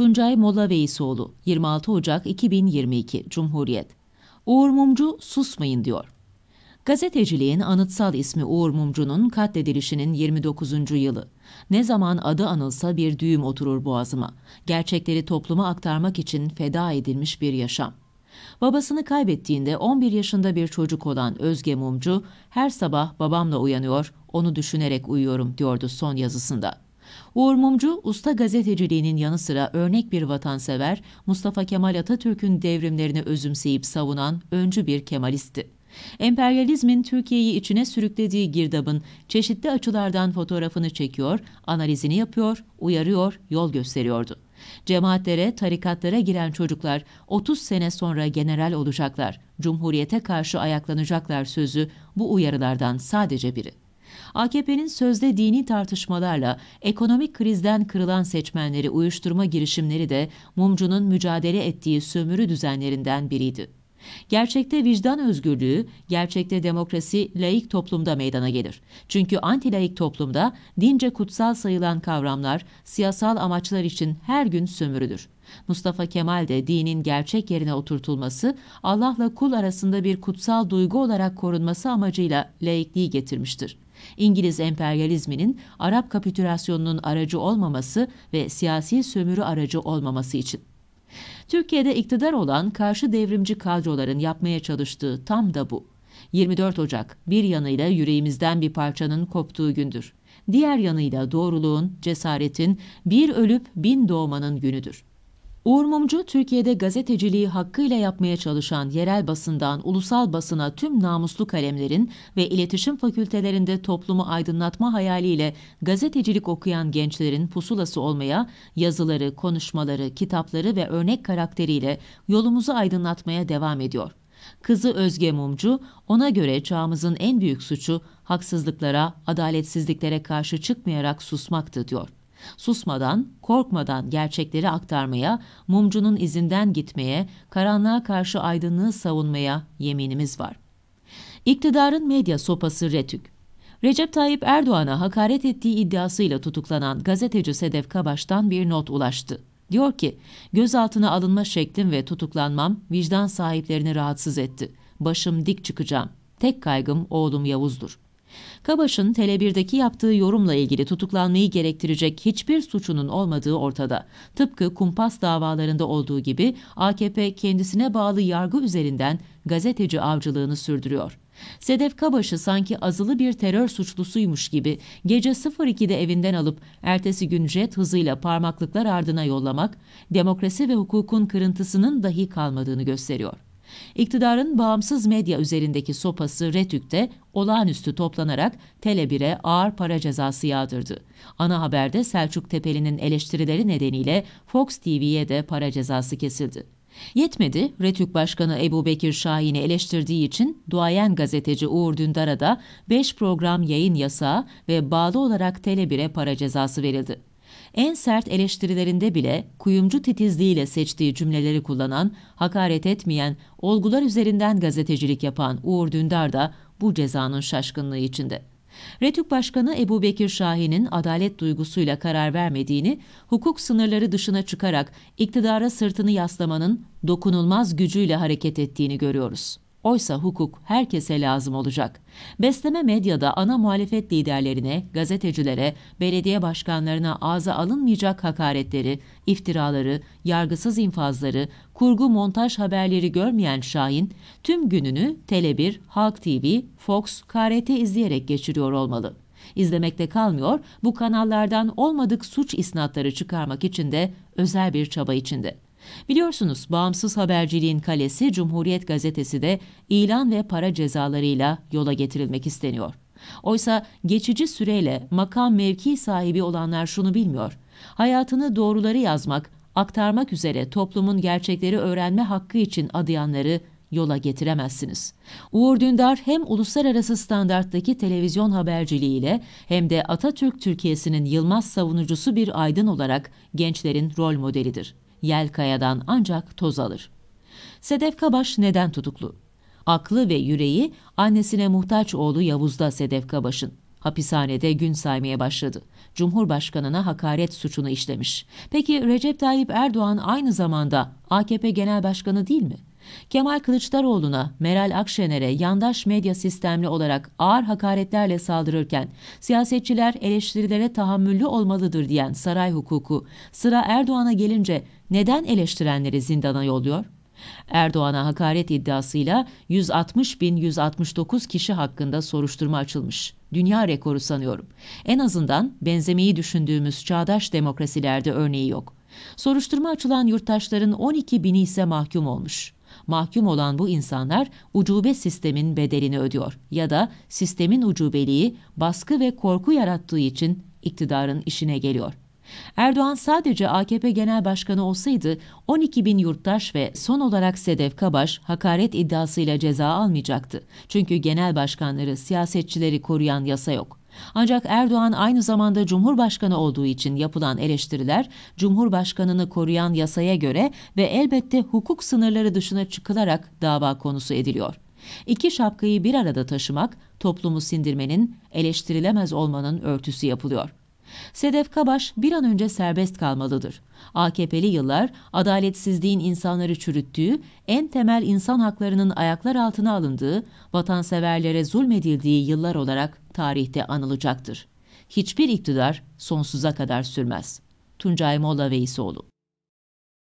Tuncay Mola Veysoğlu, 26 Ocak 2022, Cumhuriyet. Uğur Mumcu susmayın diyor. Gazeteciliğin anıtsal ismi Uğur Mumcu'nun katledilişinin 29. yılı. Ne zaman adı anılsa bir düğüm oturur boğazıma. Gerçekleri topluma aktarmak için feda edilmiş bir yaşam. Babasını kaybettiğinde 11 yaşında bir çocuk olan Özge Mumcu, her sabah babamla uyanıyor, onu düşünerek uyuyorum diyordu son yazısında. Uğur Mumcu, usta gazeteciliğinin yanı sıra örnek bir vatansever, Mustafa Kemal Atatürk'ün devrimlerini özümseyip savunan öncü bir Kemalistti. Emperyalizmin Türkiye'yi içine sürüklediği girdabın çeşitli açılardan fotoğrafını çekiyor, analizini yapıyor, uyarıyor, yol gösteriyordu. Cemaatlere, tarikatlara giren çocuklar 30 sene sonra general olacaklar, cumhuriyete karşı ayaklanacaklar sözü bu uyarılardan sadece biri. AKP'nin sözde dini tartışmalarla ekonomik krizden kırılan seçmenleri uyuşturma girişimleri de Mumcu'nun mücadele ettiği sömürü düzenlerinden biriydi. Gerçekte vicdan özgürlüğü, gerçekte demokrasi laik toplumda meydana gelir. Çünkü antilaik toplumda dince kutsal sayılan kavramlar siyasal amaçlar için her gün sömürülür. Mustafa Kemal de dinin gerçek yerine oturtulması, Allah'la kul arasında bir kutsal duygu olarak korunması amacıyla laikliği getirmiştir. İngiliz emperyalizminin Arap kapitülasyonunun aracı olmaması ve siyasi sömürü aracı olmaması için. Türkiye'de iktidar olan karşı devrimci kadroların yapmaya çalıştığı tam da bu. 24 Ocak bir yanıyla yüreğimizden bir parçanın koptuğu gündür. Diğer yanıyla doğruluğun, cesaretin, bir ölüp bin doğmanın günüdür. Uğur Mumcu, Türkiye'de gazeteciliği hakkıyla yapmaya çalışan yerel basından ulusal basına tüm namuslu kalemlerin ve iletişim fakültelerinde toplumu aydınlatma hayaliyle gazetecilik okuyan gençlerin pusulası olmaya, yazıları, konuşmaları, kitapları ve örnek karakteriyle yolumuzu aydınlatmaya devam ediyor. Kızı Özge Mumcu, ona göre çağımızın en büyük suçu haksızlıklara, adaletsizliklere karşı çıkmayarak susmaktı diyor. Susmadan, korkmadan gerçekleri aktarmaya, mumcunun izinden gitmeye, karanlığa karşı aydınlığı savunmaya yeminimiz var. İktidarın medya sopası Retük. Recep Tayyip Erdoğan'a hakaret ettiği iddiasıyla tutuklanan gazeteci Sedef Kabaş'tan bir not ulaştı. Diyor ki, gözaltına alınma şeklim ve tutuklanmam vicdan sahiplerini rahatsız etti. Başım dik çıkacağım. Tek kaygım oğlum Yavuz'dur. Kabaş'ın Tele1'deki yaptığı yorumla ilgili tutuklanmayı gerektirecek hiçbir suçunun olmadığı ortada. Tıpkı kumpas davalarında olduğu gibi AKP kendisine bağlı yargı üzerinden gazeteci avcılığını sürdürüyor. Sedef Kabaş'ı sanki azılı bir terör suçlusuymuş gibi gece 02'de evinden alıp ertesi gün jet hızıyla parmaklıklar ardına yollamak, demokrasi ve hukukun kırıntısının dahi kalmadığını gösteriyor. İktidarın bağımsız medya üzerindeki sopası Retük'te olağanüstü toplanarak Telebire ağır para cezası yağdırdı. Ana haberde Selçuk Tepeli'nin eleştirileri nedeniyle Fox TV'ye de para cezası kesildi. Yetmedi, Retük Başkanı Ebu Bekir Şahin'i eleştirdiği için duayen gazeteci Uğur Dündar'a da 5 program yayın yasağı ve bağlı olarak Telebire para cezası verildi. En sert eleştirilerinde bile kuyumcu titizliğiyle seçtiği cümleleri kullanan, hakaret etmeyen, olgular üzerinden gazetecilik yapan Uğur Dündar da bu cezanın şaşkınlığı içinde. Retük Başkanı Ebu Bekir Şahin'in adalet duygusuyla karar vermediğini, hukuk sınırları dışına çıkarak iktidara sırtını yaslamanın dokunulmaz gücüyle hareket ettiğini görüyoruz. Oysa hukuk herkese lazım olacak. Besleme medyada ana muhalefet liderlerine, gazetecilere, belediye başkanlarına ağza alınmayacak hakaretleri, iftiraları, yargısız infazları, kurgu montaj haberleri görmeyen Şahin, tüm gününü Tele1, Halk TV, Fox, KRT izleyerek geçiriyor olmalı. İzlemekte kalmıyor, bu kanallardan olmadık suç isnatları çıkarmak için de özel bir çaba içinde. Biliyorsunuz bağımsız haberciliğin kalesi Cumhuriyet Gazetesi de ilan ve para cezalarıyla yola getirilmek isteniyor. Oysa geçici süreyle makam mevki sahibi olanlar şunu bilmiyor. Hayatını doğruları yazmak, aktarmak üzere toplumun gerçekleri öğrenme hakkı için adayanları yola getiremezsiniz. Uğur Dündar hem uluslararası standarttaki televizyon haberciliğiyle hem de Atatürk Türkiye'sinin Yılmaz savunucusu bir aydın olarak gençlerin rol modelidir. Yelkaya'dan ancak toz alır. Sedef Kabaş neden tutuklu? Aklı ve yüreği annesine muhtaç oğlu Yavuz'da Sedef Kabaş'ın. Hapishanede gün saymaya başladı. Cumhurbaşkanına hakaret suçunu işlemiş. Peki Recep Tayyip Erdoğan aynı zamanda AKP Genel Başkanı değil mi? Kemal Kılıçdaroğlu'na, Meral Akşener'e yandaş medya sistemli olarak ağır hakaretlerle saldırırken siyasetçiler eleştirilere tahammüllü olmalıdır diyen saray hukuku sıra Erdoğan'a gelince neden eleştirenleri zindana yolluyor? Erdoğan'a hakaret iddiasıyla 160.169 kişi hakkında soruşturma açılmış. Dünya rekoru sanıyorum. En azından benzemeyi düşündüğümüz çağdaş demokrasilerde örneği yok. Soruşturma açılan yurttaşların 12 bini ise mahkum olmuş. Mahkum olan bu insanlar ucube sistemin bedelini ödüyor ya da sistemin ucubeliği baskı ve korku yarattığı için iktidarın işine geliyor. Erdoğan sadece AKP Genel Başkanı olsaydı 12 bin yurttaş ve son olarak Sedef Kabaş hakaret iddiasıyla ceza almayacaktı. Çünkü genel başkanları, siyasetçileri koruyan yasa yok. Ancak Erdoğan aynı zamanda Cumhurbaşkanı olduğu için yapılan eleştiriler Cumhurbaşkanını koruyan yasaya göre ve elbette hukuk sınırları dışına çıkılarak dava konusu ediliyor. İki şapkayı bir arada taşımak, toplumu sindirmenin, eleştirilemez olmanın örtüsü yapılıyor. Sedef Kabaş bir an önce serbest kalmalıdır. AKP'li yıllar adaletsizliğin insanları çürüttüğü, en temel insan haklarının ayaklar altına alındığı, vatanseverlere zulmedildiği yıllar olarak tarihte anılacaktır. Hiçbir iktidar sonsuza kadar sürmez. Tuncay Molla Veysoğlu